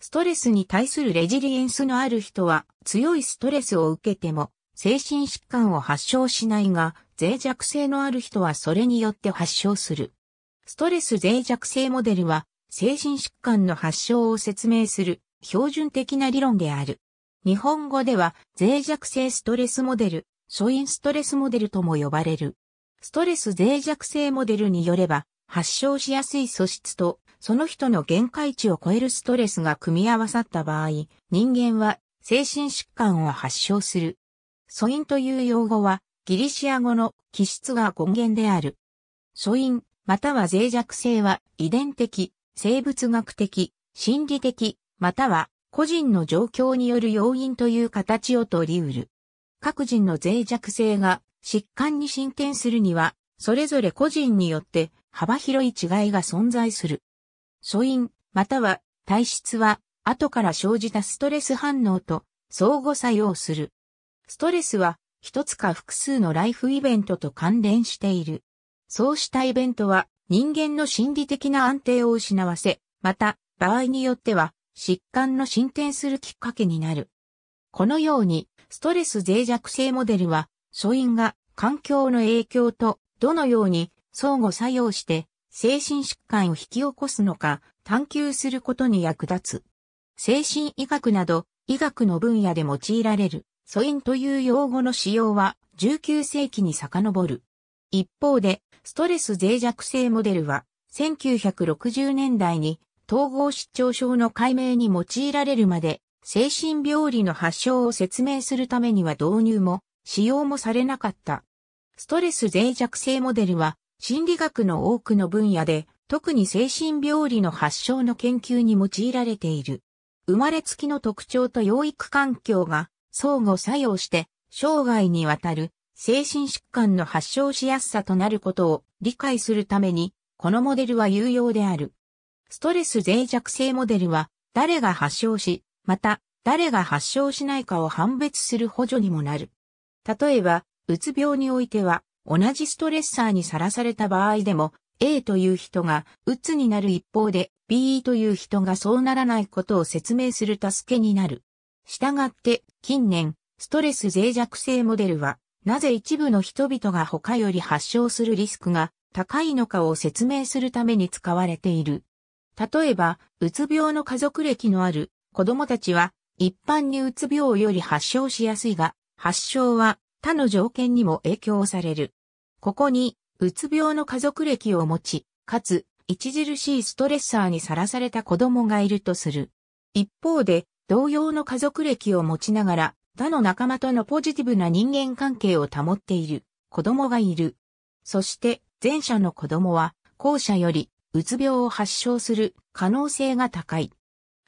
ストレスに対するレジリエンスのある人は強いストレスを受けても精神疾患を発症しないが脆弱性のある人はそれによって発症する。ストレス脆弱性モデルは精神疾患の発症を説明する標準的な理論である。日本語では脆弱性ストレスモデル、素因ストレスモデルとも呼ばれる。ストレス脆弱性モデルによれば発症しやすい素質とその人の限界値を超えるストレスが組み合わさった場合、人間は精神疾患を発症する。素因という用語は、ギリシア語の気質が語源である。素因、または脆弱性は遺伝的、生物学的、心理的、または個人の状況による要因という形を取り得る。各人の脆弱性が疾患に進展するには、それぞれ個人によって幅広い違いが存在する。素因、または体質は、後から生じたストレス反応と相互作用する。ストレスは、一つか複数のライフイベントと関連している。そうしたイベントは、人間の心理的な安定を失わせ、また、場合によっては、疾患の進展するきっかけになる。このように、ストレス脆弱性モデルは、素因が環境の影響とどのように相互作用して精神疾患を引き起こすのか探求することに役立つ。精神医学など医学の分野で用いられる素因という用語の使用は19世紀に遡る。一方でストレス脆弱性モデルは1960年代に統合失調症の解明に用いられるまで精神病理の発症を説明するためには導入も使用もされなかった。ストレス脆弱性モデルは心理学の多くの分野で、特に精神病理の発症の研究に用いられている。生まれつきの特徴と養育環境が相互作用して、生涯にわたる精神疾患の発症しやすさとなることを理解するために、このモデルは有用である。ストレス脆弱性モデルは、誰が発症し、また、誰が発症しないかを判別する補助にもなる。例えば、うつ病においては、同じストレッサーにさらされた場合でも、A という人が、鬱になる一方で、B という人がそうならないことを説明する助けになる。したがって、近年、ストレス脆弱性モデルは、なぜ一部の人々が他より発症するリスクが高いのかを説明するために使われている。例えば、うつ病の家族歴のある子供たちは、一般にうつ病より発症しやすいが、発症は他の条件にも影響される。ここに、うつ病の家族歴を持ち、かつ、著しいストレッサーにさらされた子供がいるとする。一方で、同様の家族歴を持ちながら、他の仲間とのポジティブな人間関係を保っている子供がいる。そして、前者の子供は、後者より、うつ病を発症する可能性が高い。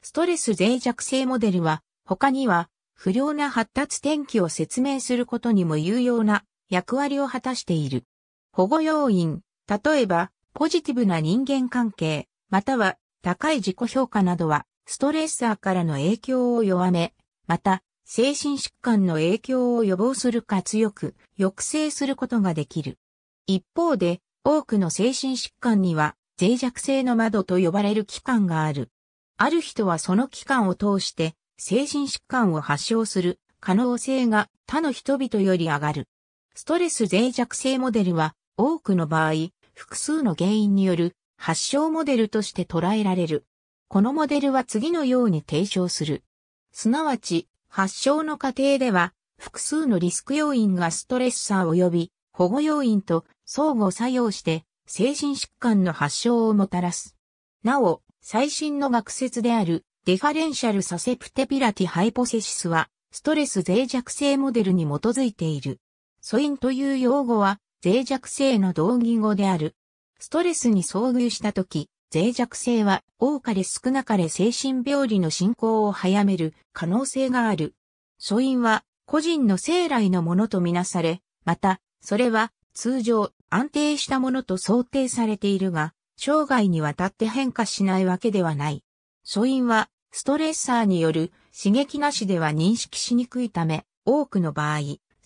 ストレス脆弱性モデルは、他には、不良な発達天気を説明することにも有用な役割を果たしている。保護要因、例えば、ポジティブな人間関係、または高い自己評価などは、ストレッサーからの影響を弱め、また、精神疾患の影響を予防するか強く抑制することができる。一方で、多くの精神疾患には脆弱性の窓と呼ばれる期間がある。ある人はその期間を通して精神疾患を発症する可能性が他の人々より上がる。ストレス脆弱性モデルは多くの場合、複数の原因による発症モデルとして捉えられる。このモデルは次のように提唱する。すなわち、発症の過程では、複数のリスク要因がストレッサー及び保護要因と相互作用して精神疾患の発症をもたらす。なお、最新の学説であるデファレンシャルサセプテピラティハイポセシスはストレス脆弱性モデルに基づいている。素因という用語は脆弱性の同義語である。ストレスに遭遇したとき、脆弱性は多かれ少なかれ精神病理の進行を早める可能性がある。素因は個人の生来のものとみなされ、また、それは通常安定したものと想定されているが、生涯にわたって変化しないわけではない。素因はストレッサーによる刺激なしでは認識しにくいため、多くの場合、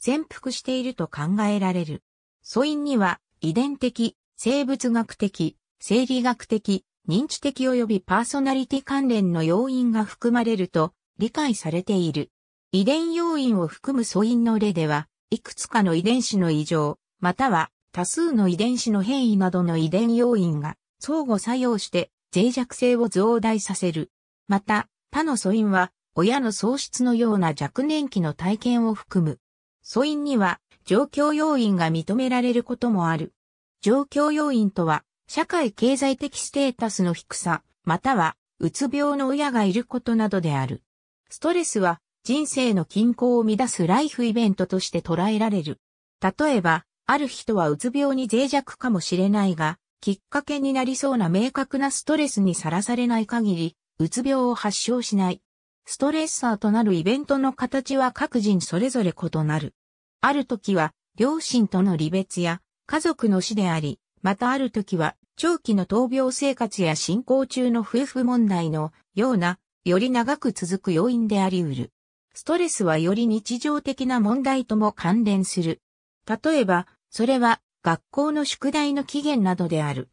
潜伏していると考えられる。素因には、遺伝的、生物学的、生理学的、認知的及びパーソナリティ関連の要因が含まれると理解されている。遺伝要因を含む素因の例では、いくつかの遺伝子の異常、または多数の遺伝子の変異などの遺伝要因が相互作用して脆弱性を増大させる。また、他の素因は、親の喪失のような若年期の体験を含む素因には、状況要因が認められることもある。状況要因とは、社会経済的ステータスの低さ、または、うつ病の親がいることなどである。ストレスは、人生の均衡を乱すライフイベントとして捉えられる。例えば、ある人はうつ病に脆弱かもしれないが、きっかけになりそうな明確なストレスにさらされない限り、うつ病を発症しない。ストレッサーとなるイベントの形は各人それぞれ異なる。ある時は、両親との離別や、家族の死であり、またある時は、長期の闘病生活や進行中の夫婦問題のような、より長く続く要因であり得る。ストレスはより日常的な問題とも関連する。例えば、それは学校の宿題の期限などである。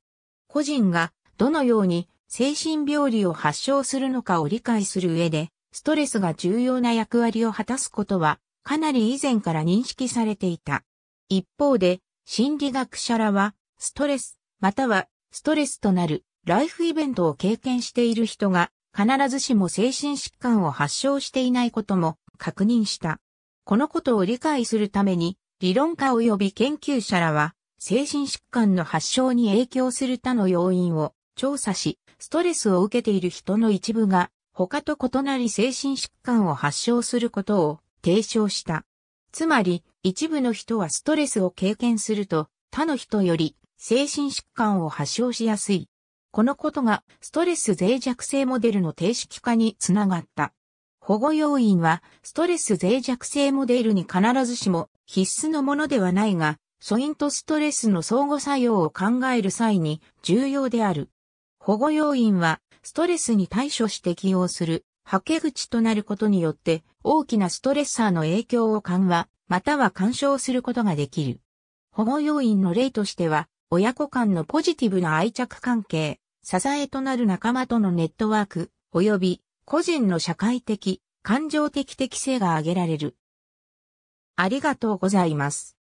個人がどのように精神病理を発症するのかを理解する上でストレスが重要な役割を果たすことは、かなり以前から認識されていた。一方で、心理学者らは、ストレス、またはストレスとなるライフイベントを経験している人が、必ずしも精神疾患を発症していないことも確認した。このことを理解するために、理論家及び研究者らは、精神疾患の発症に影響する他の要因を調査し、ストレスを受けている人の一部が他と異なり精神疾患を発症することを提唱した。つまり、一部の人はストレスを経験すると、他の人より精神疾患を発症しやすい。このことがストレス脆弱性モデルの定式化につながった。保護要因はストレス脆弱性モデルに必ずしも必須のものではないが、素因とストレスの相互作用を考える際に重要である。保護要因はストレスに対処して起用する、吐け口となることによって、大きなストレッサーの影響を緩和、または干渉することができる。保護要因の例としては、親子間のポジティブな愛着関係、支えとなる仲間とのネットワーク、及び個人の社会的、感情的適性が挙げられる。ありがとうございます。